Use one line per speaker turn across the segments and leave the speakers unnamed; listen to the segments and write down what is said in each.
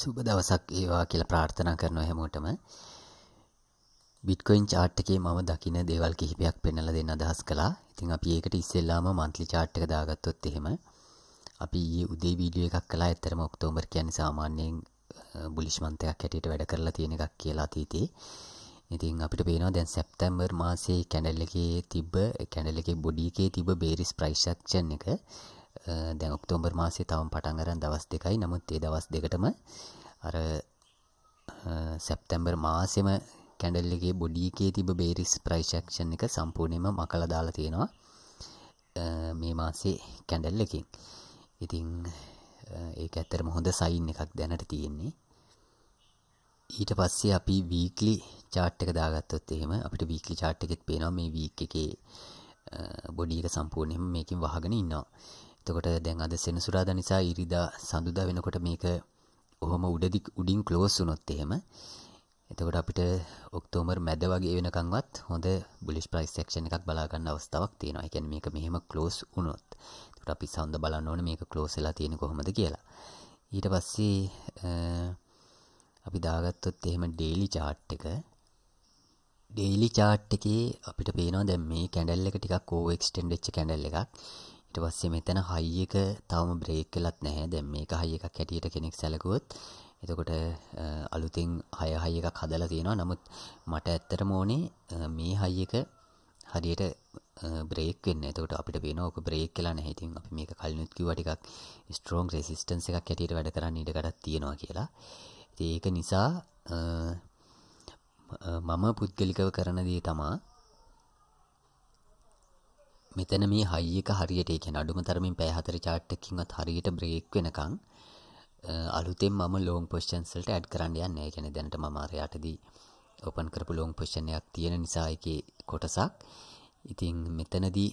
සුබ දවසක් ඒවා කියලා ප්‍රාර්ථනා කරන හැමෝටම බිට්කොයින් චාට් එකේ මම දකින දේවල් කිහිපයක් පෙන්වලා දෙන්න අදහස් කළා. ඉතින් අපි ඒකට ඉස්සෙල්ලාම මන්ත්ලි chart එක දාගත්තොත් එහෙම අපි ඊයේ උදේ වීඩියෝ එකක් කළා. ඇත්තටම ඔක්තෝබර් කියන්නේ සාමාන්‍යයෙන් බුලිෂ් මන්තයක් හැටියට වැඩ කරලා තියෙන එකක් කියලා අතීතේ. ඉතින් අපිට පේනවා දැන් සැප්තැම්බර් මාසේ කැනල් එකේ තිබ්බ කැනල් එකේ බොඩි එකේ තිබ්බ බේරිස් ප්‍රයිස් ඇක්ෂන් එක දැන් ඔක්තෝම්බර් මාසේ තවම පටන් අරන් දවස් දෙකයි නමුත් ඒ දවස් දෙකටම අර සැප්තැම්බර් මාසෙම කැඩල්ලගේ බොඩිකේ තිබ බේරිස් ප්‍රයිශක්ෂන් එක සම්පූර්ණයම මකළ දාලා තියෙනවා මේ මාසේ කැඩල් එකින් ඉතිං ඒ ඇත්තරම හොඳ සයින් එකක් දැනට තියෙන්නේ ඊට පස්සේ අපි වීකලි චාට් එක දාගත්තොත් එහෙම අපිට වීකලි චාට් එකෙත් පේනවා මේ වීක් එකේ බොඩි එක සම්පූර්ණයෙන්ම මේකෙන් වහගෙන ඉන්නවා තකොට දැන් අද සෙනසුරාද නිසා ඉරිදා සඳුදා වෙනකොට මේක ඔහොම උඩදි උඩින් ක්ලෝස් වුණොත් එහෙම එතකොට අපිට ඔක්තෝබර් මැද වගේ වෙනකන්වත් හොඳ බුලිෂ් ප්‍රයිස් සෙක්ෂන් එකක් බලා ගන්න අවස්ථාවක් තියෙනවා. ඒ කියන්නේ මේක මෙහෙම ක්ලෝස් වුණොත්. එතකොට අපි සඳ බලන්න ඕනේ මේක ක්ලෝස් වෙලා තියෙන්නේ කොහොමද කියලා. ඊට පස්සේ අපි දාගත්තොත් එහෙම ඩේලි chart එක ඩේලි chart එකේ අපිට පේනවා දැන් මේ කැන්ඩල් එක ටිකක් ඕවර් එක්ස්ටෙන්ඩ් වෙච්ච කැන්ඩල් එකක්. ඊට පස්සේ මෙතන හයි එක තවම බ්‍රේක් කළත් නැහැ. දැන් මේක හයි එකක් හැටියට කෙනෙක් සැලකුවොත් එතකොට අලුතින් හය හයි එකක් හදලා තියෙනවා. නමුත් මට ඇත්තටම ඕනේ මේ හයි එක හරියට බ්‍රේක් වෙන්න. එතකොට අපිට පේනවා ඔක බ්‍රේක් කියලා නැහැ. ඉතින් අපි මේක කලිනුත් කිව්වා ටිකක් ස්ට්‍රෝං රෙසිස්ටන්ස් එකක් හැටියට වැඩ කරන්න ඉඩ කඩක් තියෙනවා කියලා. ඉතින් ඒක නිසා මම පුද්ගලිකව කරන දේ තමා මෙතන මේ හයි එක හරියට ඒ කියන්නේ අඩුම තරමින් පැය හතර chart එකකින්වත් හරියට break වෙනකන් අලුතෙන් මම long questions වලට add කරන්න යන්නේ නැහැ. ඒ කියන්නේ දැනට මම අර යටදී open කරපු long question එකක් තියෙන නිසා ඒකේ කොටසක්. ඉතින් මෙතනදී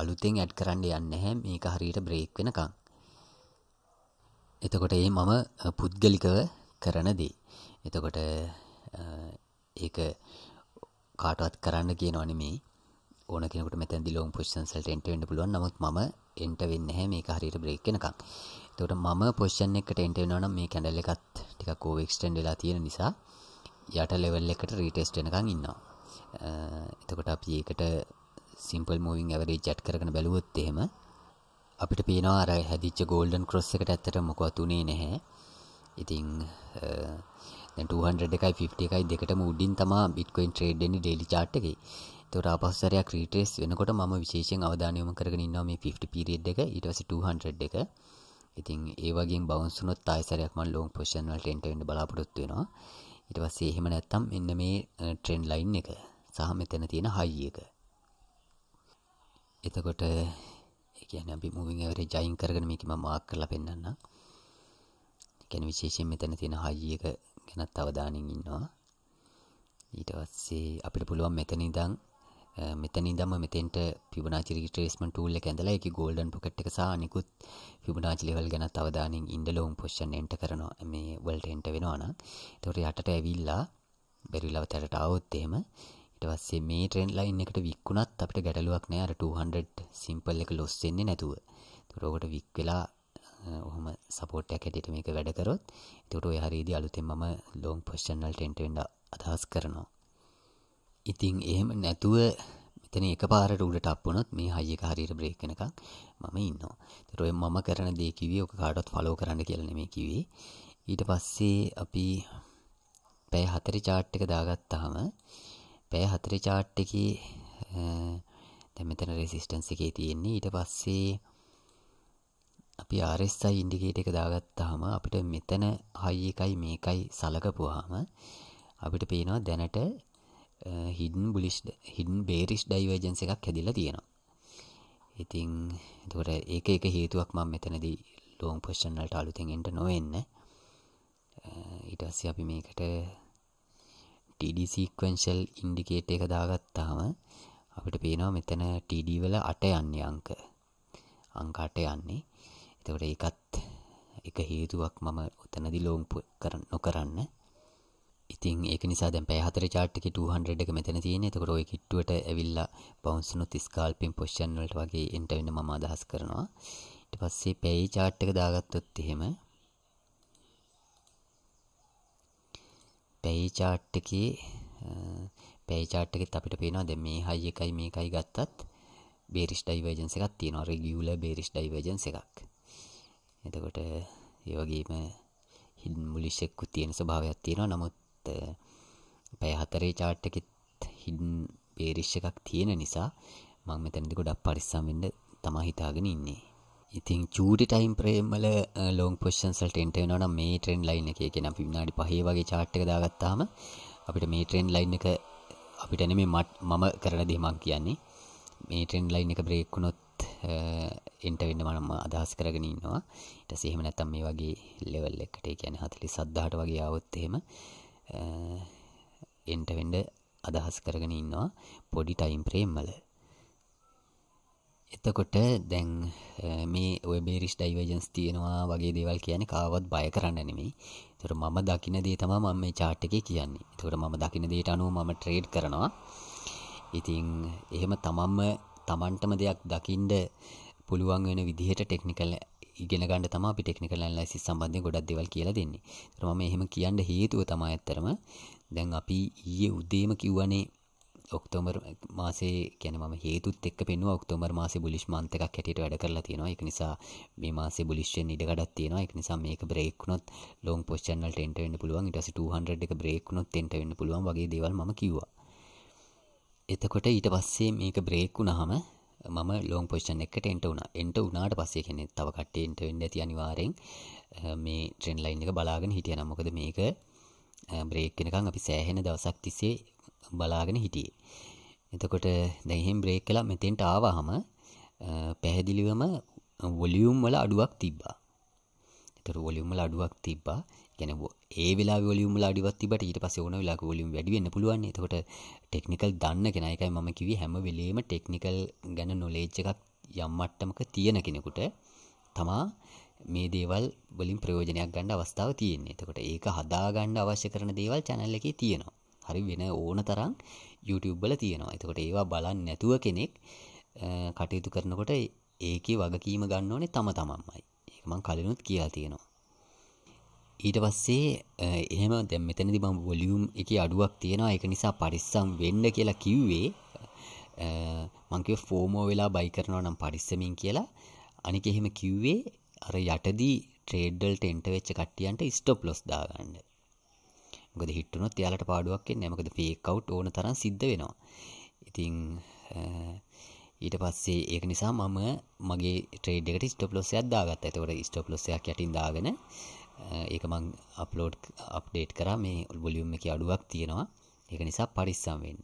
අලුතෙන් ඇඩ් කරන්න යන්නේ නැහැ මේක හරියට බ්‍රේක් වෙනකන්. එතකොට ඒ මම පුද්ගලිකව කරන දේ. එතකොට ඒක කාටවත් කරන්න කියනව නෙමෙයි. ඕන කෙනකට මෙතැදි ලෝම් පොෂ්ෂන්සල්ට එන්ට වෙන්න පුළුවන් නමුත් මම එන්ට වෙන්න හැ මේක හරියට බ්‍රේක් එකක් එතකොට මම පොෂ්ෂන් එකට එන්ට වෙනවා නම් මේ කැඩල් එකත් ටිකක් ඕව එක්ස්ටෙන්ඩ් වෙලා තියෙන නිසා යට ලෙවල් එකට රීටෙස්ට් වෙනකන් ඉන්නවා එතකොට අපි ඒකට සිම්පල් මූවින් ඇවරේ ජැට් කරන බැලුවොත් එහෙම අපිට පේනවා අර හැදිච්ච ගෝල්ඩන් ක්‍රොස් එකට ඇත්තට මොකවත් උනේ නැහැ ඉතිං 200 එකයි 50 එකයි දෙකටම උඩින් තමා බිට්කොයින් ට්‍රේඩ්ඩෙන්නේ ඩේලි චාට් එකේ තොරාපස්සරයක් රීටේස් වෙනකොට ම විශේෂෙන් අවධානයම කරගෙන ඉන්නවා මේ 50 පිරිියඩ් එක ඉටස 200 එක ඉතින් ඒවගේ බවන්සුනොත් අයිසරයක්ම ලෝන් පොෂන්වල් ටෙන්ටෙන්ට බලාපොරොත්තු වෙනවා ඉටවස් එහෙම නැත්තම් එන්න මේ ට්‍රෙන්න් ලයින් එක සහ මෙතැන තියෙන හයි එක එතකොට එකන අපි මුවින් ඇවර ජයින් කරගෙන මේකම මාක් කරලා පෙන්න්න කැන විශේෂෙන් මෙතැන තියෙන හයි එක ගැනත් අවධානින් ඉන්නවා ඊට වස්සේ අපිට පුළුවන් මෙතනිදං මෙතැනි දම මෙතෙන්ට පිබනාචි ටේස්මන් ටූල්ල ඇඳලා එක ගෝල්ඩන් පොකට් එකසා නිකුත් ෆිබනාචිලෙවල් ගැන අවධානින් ඉන්ඩලෝම් පොෂ්ෂන් එන්ට කරනවා මේ වල්ට එන්ට වෙනවාන තොට යටට ඇවිල්ලා බැරිලව තැරට අවොත්තේම ඉටවස්සේ මේ ට්‍රෙන් ලයින් එකට වික්ුණත් අපට ගැටලුවක් නෑ අර 200 සිම්පල් එක ලොස්සෙන්නේ නැතුව තුරෝකට වික් වෙලා ඔහොම සපෝට්ටයක් ඇටට මේක වැඩකරොත් තුට හරිදි අලුතෙන් ම ලෝන් පොෂ්ෂන්වල් ටෙන්ටෙන්ඩ අදහස් කරනවා ඉතින් එහෙම නැතුව මෙතන එකපාරට උඩට අප්පුනොත් මේ හයි එක හරියට බ්‍රේක් වෙනකන් මම ඉන්නවා. ඒතර ඔය මම කරන දේ කිව්වේ ඔක කාටවත් ෆලෝ කරන්න කියලා නෙමෙයි කිව්වේ. ඊට පස්සේ අපි පැය 4 chart එක දාගත්තාම පැය 4 chart එකේ දැන් මෙතන resistance එකේ තියෙන්නේ ඊට පස්සේ අපි RSI ඉන්ඩිකේටර් එක දාගත්තාම අපිට මෙතන හයි එකයි මේකයි සලකපුවාම අපිට පේනවා දැනට හිඩන් බුලිස් හිඩන් බේරිස් ඩයිවර්ජන්ස එකක් හැදිලා තියෙනවා ඉතිං එතකොට ඒක එක හේතුවක් මම මෙතනදී ලෝන් පොෂ්ෂන්ලට අලුතෙන් එට නොවෙන්න ඉටස්ස eh, අපි මේකට ටඩසිීක්වන්ශල් ඉන්ඩිකේට් එක දාගත්තාම අපිට පේනවා මෙතන ටඩ වල අට යන්නේ අංක අංකාට යන්නේ එතකොට ඒකත් එක හේතුවක් මම උතනදි ලෝම් කරන්න නොකරන්න ඉතින් ඒක නිසා දැන් පැය හතර chart එකේ 200 එක මෙතන තියෙන්නේ. එතකොට ওই කිට්ටුවට ඇවිල්ලා bounce උනොත් scalping position වලට වගේ enter වෙන්න මම අදහස් කරනවා. ඊට පස්සේ පැය chart එක දාගත්තොත් එහෙම පැය chart එකේ පැය chart එකෙත් අපිට පේනවා දැන් මේ high එකයි මේකයි ගත්තත් bearish divergence එකක් තියෙනවා. regular bearish divergence එකක්. එතකොට ඒ වගේම මුලිෂෙක්කුත් තියෙන ස්වභාවයක් තියෙනවා. නමුත් ඒකත් පැය හතරේ චාට්ටකෙත් හිඩන් පේරිෂ් එකක් තියෙන නිසා මං මෙතැනදි ගොඩක් පරිස්සම්ෙන්ට තමා හිතාගෙන ඉන්නේ ඉතින් චූටි ටයිම් ප්‍රේම්මල ලෝන් පොෂන්සල්ට එන්ටේනන මේ ට්‍රෙන් ලයින් එක කියෙන අපි විනාඩි පහේ වගේ චාට්ක දාගත්තාම අපිට මේ ට්‍රෙන් ලයින් එක අපිටන මේ මට මම කරන දෙමක් කියන්නේ මේ ට්‍රෙන් ලයින් එක බ්‍රේක්කුණොත් එන්ට වෙන්න මනම අදහස් කරගෙන ඉන්නවා ඉට සෙහම නැතම් මේ වගේ ලෙවල් එකට කියන හතලි සද්ධාට වගේ අවුත්තේම එන්ටවෙන්ඩ අදහස් කරගෙන ඉන්නවා පොඩි ටයිම් ප්‍රේම්මල එතකොට දැන් මේ ඔබේරිස් ඩයිවජන්ස් තියෙනවා වගේ දේවල් කියන කාවත් බය කරන්න නෙමේ තුර මම දකින දේ තම මම මේ චාට් එක කියන්නේ තුර මම දකින දේට අනුව මම ට්‍රේඩ් කරනවා ඉතිං එහෙම තමම්ම තමන්ටම දෙයක් දකිින්ඩ පුළුවන් වෙන විදිහට ටෙක්නිකල ඉගෙන ගන්න තම අපි ටෙක්නිකල් ඇනලයිසිස් සම්බන්ධයෙන් ගොඩක් දේවල් කියලා දෙන්නේ. ඒතර මම එහෙම කියන්න හේතුව තමයි ඇත්තරම දැන් අපි ඊයේ උදේම කිව්වනේ ඔක්තෝබර් මාසේ කියන ම හේතුත් එක් පෙන්ව ඔක්තෝබර් මාස බුලිෂ් මන්තකක් හැටියට වැඩ කරලා තියෙනවා එක නිසා මේ මාස බුලිෂ්ෙන් ඉඩකඩත් තියෙනවා එක නිසා මේක බ්‍රේක්නොත් ලොන් පොස්්චනල් ටෙන්ට වෙන්න පුළුවන් ඉටස 200 එක බ්‍රේක්නොත් තෙන්ට වෙන්න පුළුවන් වගේ දේවල් ම කිවවා එතකොට ඊට පස්සේ මේක බ්‍රේක් වුණහම මම ලෝන් පොෂන් එකට එන්ට වුණ එන්ට උනාට පස්සේ කෙනෙ තව කට්ටේ එන්ට වෙන්න ඇති අනිවාරෙන් මේ ට්‍රෙන් ලයින් එක බලාගෙන හිටිය නම්මොකද මේක බ්‍රේක්කෙනකං අපි සෑහෙන දවසක් තිස්සේ බලාගෙන හිටියේ එතකොට දැහෙම් බ්‍රේක් කලා මෙතෙන්ට ආවාහම පැහැදිලිවම වොලියුම් වල අඩුවක් තිබ්බා එතර වොලියුම්මල අඩුවක් තිබ්බා ගැන ඒ වෙලා වොලියම් ලාඩිවත් තිබට ඊට පස්සේ ඕන වෙලා වොලියම් වැඩි වෙන්න පුළුවන් එතකොට ටෙක්නිකල් දන්න කෙනා එකයි මම කිව්වේ හැම වෙලේම ටෙක්නිකල් ගැන නොලෙජ් එකක් යම් මට්ටමක තියෙන කෙනෙකුට තමා මේ දේවල් වලින් ප්‍රයෝජනයක් ගන්න අවස්ථාව තියෙන්නේ. එතකොට ඒක හදාගන්න අවශ්‍ය කරන දේවල් channel එකේ තියෙනවා. හරි වෙන ඕන තරම් YouTube වල තියෙනවා. එතකොට ඒවා බලන්නේ නැතුව කෙනෙක් කටයුතු කරනකොට ඒකේ වගකීම ගන්න ඕනේ තම තමන්මයි. ඒක මම කලිනුත් කියලා තියෙනවා. ඊට පස්සේ එහෙම දැ මෙතැනදි බම් වොලියුම් එක අඩුවක් තියෙනවා එක නිසා පරිස්සම් වෙන්න කියලා කිව්වේ මංකව ෆෝමෝ වෙලා බයි කරනවා නම් පරිස්සමින් කියලා අනික එහෙම කිව්වේ අර යටදී ට්‍රේඩල් ටෙන්ට වෙච්ච කට්ටියන්ට ස්ටොප් ලොස් දාගන්න ගොද හිටුනොත් යාලට පාඩුවක් නමකද ෆේකව් ඕන තරන් සිද්ධ වෙනවා ඉතිං ඊට පස්සේ ඒක නිසා මම මගේ ට්‍රේඩකට ස්ටප් ලොස්සයක් දාගත් ඇතවට ස්ටප් ලොස්සයක් යටින් දාගෙන ඒක මං අප්ලෝඩ් අප්ඩේට් කරා මේ වොලියුම් එකේ අඩුවක් තියෙනවා ඒක නිසා පරිස්සම් වෙන්න.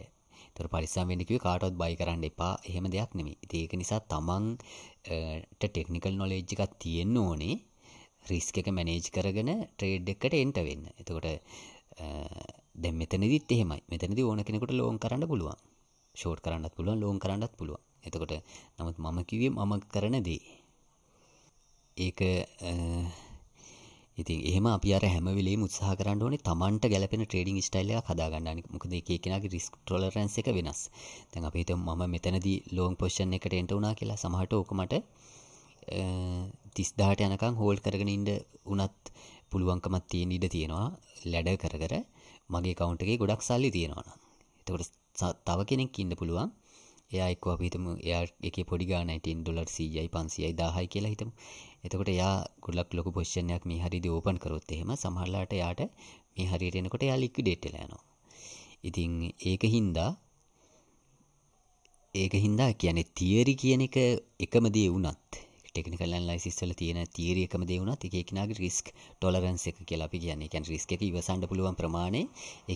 තොර පරිස්සම් වෙන්න කිව්වේ කාටවත් බයි කරන්න එපා එහෙම දෙයක් නෙමෙයි. ඉතින් ඒක නිසා තමන්ට ටෙක්නිකල් නොලෙජ් එකක් තියෙන්න ඕනේ. රිස්ක් එක මැනේජ් කරගෙන ට්‍රේඩ් එකකට එන්ටර් වෙන්න. එතකොට දැන් මෙතනදිත් එහෙමයි. මෙතනදී ඕන කෙනෙකුට ලෝන් කරන්න පුළුවන්. ෂෝට් කරන්නත් පුළුවන්, ලෝන් කරන්නත් පුළුවන්. එතකොට නමුත් මම කිව්වේ මම කරන දේ. ඒක ඉතින් එහෙම අපි අර හැම වෙලේම උත්සාහ කරන්න ඕනේ Tamanට ගැළපෙන trading style එකක් හදාගන්න ඕනේ. මොකද එක එකනාගේ risk tolerance එක වෙනස්. දැන් අපි හිතමු මම මෙතනදී long position එකට enter වුණා කියලා සමහරට ඕක මට 30000ට යනකම් hold කරගෙන ඉන්න උනත් පුළුවන්කමක් තියෙන ඉඩ තියෙනවා. ලැඩ කර කර මගේ account එකේ ගොඩක් සල්ලි තියෙනවා නම්. එතකොට තව කෙනෙක් ඉන්න පුළුවන් එයයික් අපිතම එයා එක පොඩි ගානයිටන් ඩොලර් සීයයි පන්සියයි දාහයි කියලා හිතම එතකොට එයා ගොඩක් ලොක පොෂ්ණයක් මේ හරි දෝපන් කරොත් එහෙම සමහරලාට යාට මේ හරිරෙනකොට යා ලික්වි ඩේටලයනවා ඉතින් ඒක හින්දා ඒක හින්දා කියන තියරි කියන එක එකම දේ වුනත් ටෙක්නිකල් ලයිසිස්වල තියෙන තීරිය එකම දේ වුණත් එක එකනාගේ රිස්ක් ටොලරන්ස් එක කියලා අපි කියන්නේ. ඒ කියන්නේ රිස්ක් එක ඉවසන්න පුළුවන් ප්‍රමාණය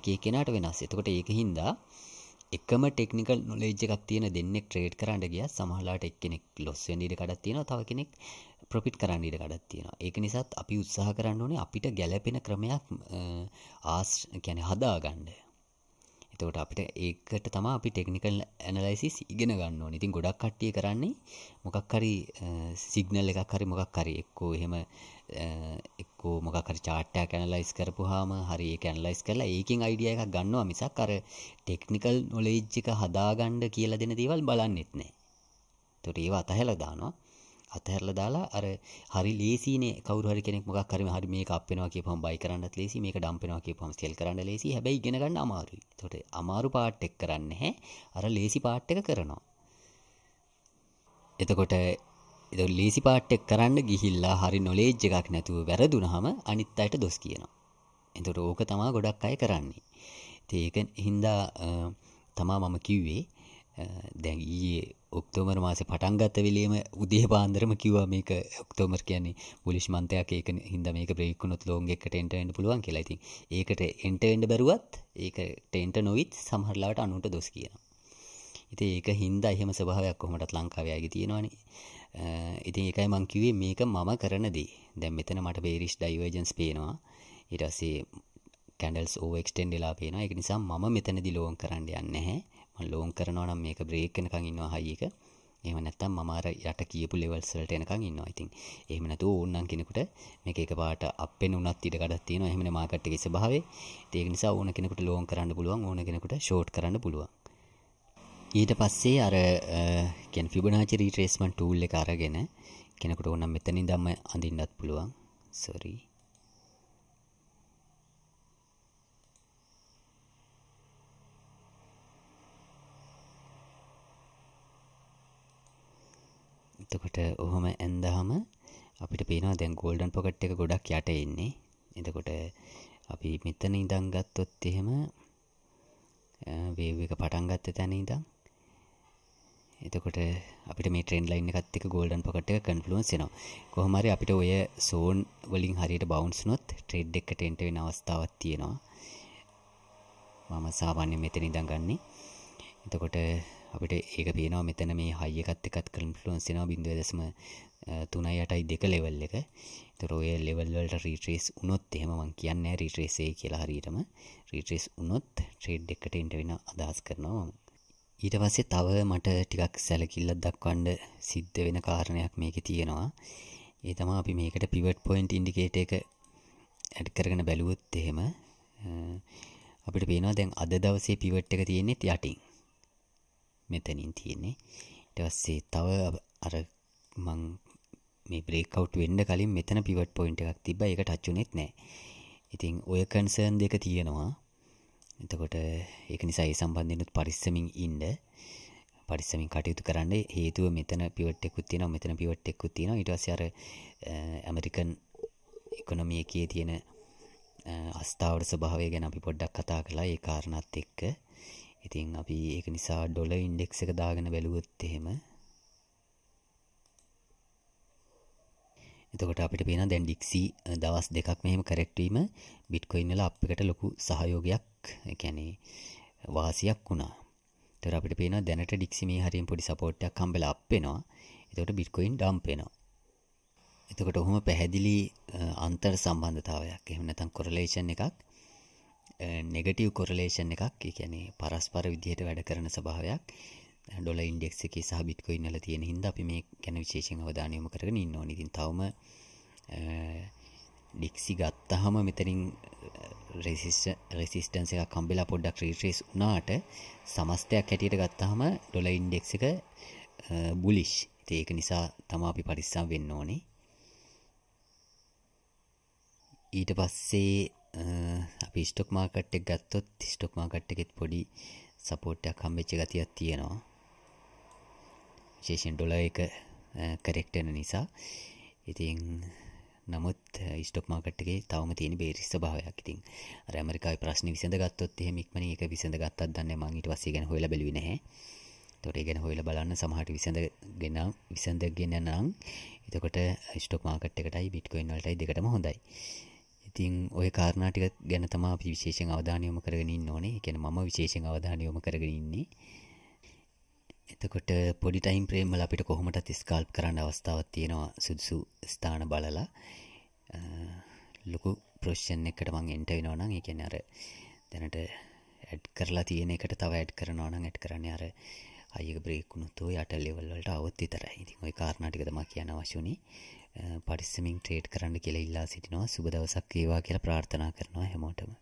එක එකනාට වෙනස්. එතකොට ඒක හින්දා එකම ටෙක්නිකල් නොලේජ් එකක් තියෙන දෙන්නෙක් ට්‍රේඩ් කරන්න ගිය සමහලාට එක් කෙනෙක් ලොස්සෙන් ඉඩ කඩක් තියෙනවා තව කෙනෙක් ප්‍රොෆිට් කරන්න ඉඩ කඩක් තියෙනවා ඒක නිසාත් අපි උත්සාහ කරන්න ඕනේ අපිට ගැලපෙන ක්‍රමයක් ආස් කියන්නේ හදාගන්න එතකොට අපිට ඒකට තම අපි ටෙක්නිකල් ඇනලයිසිස් ඉගෙන ගන්න ඕන ඉතින් ගොඩක් කට්ටිය කරන්නේ මොකක් හරි සිගනල් එකක් හරි මොකක් හරි එක්කෝ එහෙම එක්කෝ මොකක් හරි චාට්ටයක් ඇනලයිස් කරපුහාම හරි ඒක ඇනලයිස් කරලා ඒකෙන් අයිඩියා එකක් ගන්නවා මිසක් අර ටෙක්නිකල් නොලෙජ් එක හදාගන්න කියලා දෙන දේවල් බලන්නෙත් නෑ. ඒතකොට ඒව අතහැලා දානවා. අතහැරලා දාලා අර හරි ලේසිනේ කවුරු හරි කෙනෙක් මොකක් හරි හරි මේක අප් වෙනවා කියපුවම බයි කරන්නත් ලේසි මේක ඩම්ප් වෙනවා කියපුවම සෙල් කරන්න ලේසි හැබැයි ඉගෙන ගන්න අමාරුයි. ඒතකොට අමාරු පාට් එක කරන්නේ නැහැ. අර ලේසි පාට් එක කරනවා. එතකොට ලේසි පාට්ටෙක් කරන්න ගිහිල්ලා හරි නොලේජ් එකක් නැතුව වැරදුනහම අනිත් අයට දොස් කියනවා. එතට ඕක තමා ගොඩක් අය කරන්නේ. ඒක හින්දා තමා මම කිව්වේ දැන් ඊයේ ඔක්තෝමර් මාස පටන්ගත්ත වෙලේම උදේ පාන්දරම කිවවා මේක ඔක්තෝමර් කියන්නේ පුලිස් මන්තයක් ඒක හිද මේක ප්‍රේක්ුණොත් ලෝන්ගෙක්ට එන්ටෙන්ට පුළුවන් කියලයිති ඒකට එන්ටවෙන්ඩ බැරුවත් ඒක ටෙන්ට නොවිත් සමහරලාට අනුන්ට දොස් කියන ඉති ඒක හින්දා එහෙම ස්භාවයක් කොහමටත් ලංකාවයාගේ තියෙනවානේ ඉතින් ඒකයි මංකිවේ මේක මම කරන දේ දැම් මෙතන මට පේරිස් ඩයිවර්ජන්ස් පේනවා ඉටසේ කැඩල්ස් ඕක්ටෙන්ඩලා පේනවා එක නිසා මම මෙතනදි ලෝන් කරන්න යන්න හැ ලෝන් කරනවා නම් මේක බ්‍රේක් වෙනකන් ඉන්නවා හයි එක. එහෙම නැත්නම් මම අර යට කියපු levels වලට එනකන් ඉන්නවා. ඉතින් එහෙම නැතුව ඕනනම් කෙනෙකුට මේක එකපාරට අප් වෙන උනත් ඉඩ කඩක් තියෙනවා. එහෙමනේ මාකට් එකේ ස්වභාවය. ඉතින් ඒක නිසා ඕන කෙනෙකුට ලෝන් කරන්න පුළුවන්, ඕන කෙනෙකුට ෂෝට් කරන්න පුළුවන්. ඊට පස්සේ අර කියන්නේ Fibonacci retracement tool එක අරගෙන කෙනෙකුට ඕනම් මෙතනින් ධම්ම අඳින්නත් පුළුවන්. sorry එතකොට ඔහොම ඇන්දහම අපිට පේනවා දැන් ගෝල්ඩන් පොකට් එක ගොඩක් යට එන්නේ එතකොට අපි මෙතන ඉඳන් ගත්තොත් එහෙම වේව් එක පටන් ගත්ත තැන ඉඳන් එතකොට අපිට මේ ට්‍රෙන්ඩ් ලයින් එකත් එක්ක ගෝල්ඩන් පොකට් එක කන්ෆ්ලුවන්ස් වෙනවා. කොහොම හරි අපිට ඔය සෝන් වලින් හරියට බවුන්ස් වුණොත් ට්‍රේඩ් එකට එන්ටර් වෙන අවස්ථාවක් තියෙනවා. මම සාමාන්‍යයෙන් මෙතන ඉඳන් ගන්නේ. එතකොට අපිට ඒක පේනවා මෙතන මේ හයි එකත් එකත් කම්පලුවන්සෙනවා බිඳුව දසම තුනයි යටයි දෙක ලෙවල් එක තරෝය ලෙවල්වලට රීට්‍රේස් උනොත් එහෙමමං කියන්න රීට්‍රේසේ කියලා හරිටම රීට්‍රේස් උනොත් ට්‍රේඩ් එකට එන්ට වෙන අදහස් කරනවා ඊට පස්සේ තව මට ටිකක් සැලකිල්ලත් දක්වන්ඩ සිද්ධ වෙන කාරණයක් මේක තියෙනවා ඒ තමා අපි මේකට පිවට් පොයින්ට් ඉන්ඩිකේට එක ඇඩ් කරගෙන බැලුවොත් එහෙම අපිට පේනවා දැන් අද දවසේ පිවට් එක තියෙන්නේෙ යටින් මෙතනින් තියෙන්නේ ඉටවස්සේ තව අර මං මේ බ්‍රේකවට් වෙන්න කලින් මෙතන පිවට් පොයින්ට එකක් තිබ එක ටච්චුනෙත් නෑ ඉතින් ඔය කන්සර්න් දෙක තියෙනවා එතකොට ඒක නිසා ඒ සම්බන්ධයනුත් පරිස්සමින් ඉන්ඩ පරිස්සමින් කටයුතු කරන්න හේතුව මෙතන පිවට් එකුත් තියෙන මෙතන පිවට් එක්කුත් තියෙන ඉටවස අර ඇමරිකන් එකොනමියකේ තියෙන අස්ථාවට ස්වභාවය ගැන අපි පොඩ්ඩක් කතා කලා ඒ කාරණත් එක්ක ඉතින් අපි ඒක නිසා ඩොල ඉන්ඩෙක්ස එක දාගෙන බැලුවොත් එහෙම එතකොට අපිට පේන දැන් ඩික්සි දවස් දෙකක් මෙහෙම කරෙක්ටවීම බිට්කොයින් වල අප් එකට ලොකු සහයෝගයක් يعني වාසියක් වුණා. ඒතර අපිට පේනවා දැනට ඩික්සි මේ හරියෙන් පොඩි සපෝට් එකක් හම්බෙලා අප් වෙනවා. එතකොට බිට්කොයින් ඩම්ප් වෙනවා. එතකොට ඔහොම පැහැදිලි අන්තර් සම්බන්ධතාවයක් එහෙම නැත්නම් කොරලේෂන් එකක් නෙගටව් කොරලේෂන් එකක් එකැනේ පරස්පර විදිහයට වැඩ කරන ස්භාවයක් ඩොල ඉන්ඩෙක් එක සහබිත්කොයි නල තියෙන හිද අපි මේ ගැන විශේෂෙන් අවධානයම කරන ඉන්න නිතින් තවම ඩික්සි ගත්තහම මෙතරින් රෙසිස්ටන්ස එක කම්බෙලා පොඩ්ඩක් ්‍රීට්‍රේස් උනාට සමස්තයක් හැටියට ගත්තහම ඩොල ඉන්ඩෙක් එක බුලිෂ් ඒක නිසා තමා අපි පරිස්සම් වෙන්න ඕනේ ඊට පස්සේ අපි ස්ටොක් මාකට් එක ගත්තොත් ස්ටොක් මාකට් එකෙත් පොඩි සපෝට්ටයක් හම්බෙච්ච ගතියක් තියෙනවා විශේෂෙන් ඩොල එක කරෙක්ටන නිසා ඉතින් නමුත් ස්ටොක් මාකට්ගේ තවම තියෙන බේරිස් භාවයක් ඉතින් රැමරිකායි ප්‍රශ්න විසඳ ගත්තොත් එහෙමක්මන එක විසඳ ගත්තත් දන්න මංගේට වසේ ගැන හොල බැලි නැහැ තොරේ ගැන හොල බලන්න සමහට විසඳගෙන විසඳගෙන නම් එතකොට ස්ටොක් මාකට් එකටයි බිට්කොයින් වලටයි දෙකටම හොඳයි ඉතිං ඔය කාරණාටික ගැන තමා අපි විශේෂෙන් අවධානයොම කරගෙනින් ඕනේ ගැන ම විශේෂෙන් අවධානයොම කරගෙනන්නේ එතකොට පොඩිටයිම් ප්‍රේම්මල අපිට කොහොමට ස්කල්ප් කරන්න අවස්ථාවත් තියෙනවා සුදුසු ස්ථාන බලලා ලොකු ප්‍රෝෂ්ෂන් එකට මං එන්ට වෙනවනම් එකන අර දැනට ඇඩ් කරලා තියෙන එකට තව ඇඩ් කරනවනම් ඇඩ් කරන්න අර අයක බ්‍රේක්ුණුතු යට ලෙවල්වලට අවත් විතරයි ඉතින් ඔයි කාරණටිකතම කියන වශුනි පරිස්සමින් ට්‍රේට් කරන්න කියලා ඉල්ලා සිටිනවා සුබ දවසක් වේවා කියලා ප්‍රාර්ථනා කරනවා හැමෝටම